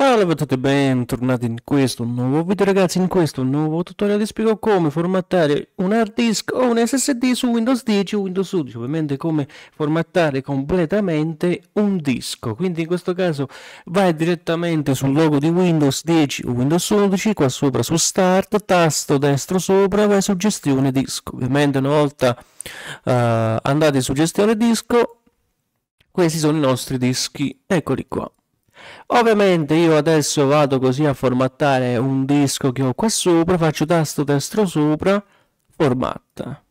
Salve a tutti e bentornati in questo nuovo video ragazzi, in questo nuovo tutorial vi spiego come formattare un hard disk o un SSD su Windows 10 o Windows 11, ovviamente come formattare completamente un disco, quindi in questo caso vai direttamente sul logo di Windows 10 o Windows 11, qua sopra su Start, tasto destro sopra, vai su gestione disco, ovviamente una volta uh, andati su gestione disco, questi sono i nostri dischi, eccoli qua Ovviamente io adesso vado così a formattare un disco che ho qua sopra, faccio tasto destro sopra, formatta.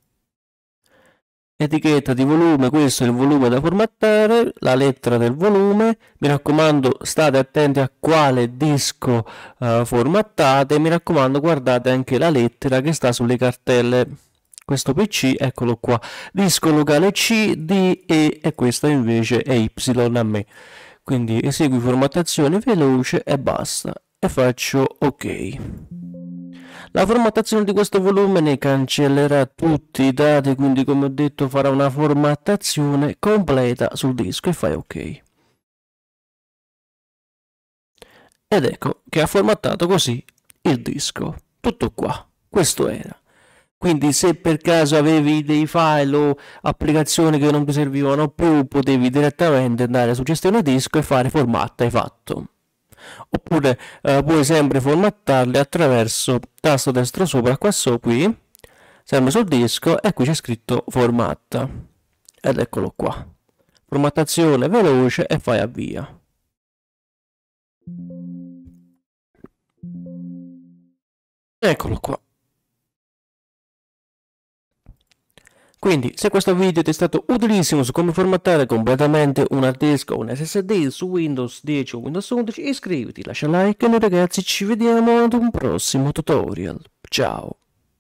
Etichetta di volume, questo è il volume da formattare, la lettera del volume, mi raccomando state attenti a quale disco uh, formattate, mi raccomando guardate anche la lettera che sta sulle cartelle. Questo PC, eccolo qua, disco locale C, D, E e questo invece è Y a me quindi esegui formattazione veloce e basta e faccio ok la formattazione di questo volume ne cancellerà tutti i dati quindi come ho detto farà una formattazione completa sul disco e fai ok ed ecco che ha formattato così il disco tutto qua questo era quindi se per caso avevi dei file o applicazioni che non ti servivano più, potevi direttamente andare su gestione disco e fare formatta hai fatto. Oppure eh, puoi sempre formattarli attraverso tasto destro sopra, qua so qui, sempre sul disco e qui c'è scritto formatta. Ed eccolo qua. Formattazione veloce e fai avvia. Eccolo qua. Quindi se questo video ti è stato utilissimo su come formattare completamente un hard disk o un SSD su Windows 10 o Windows 11 iscriviti, lascia like e noi ragazzi ci vediamo ad un prossimo tutorial. Ciao!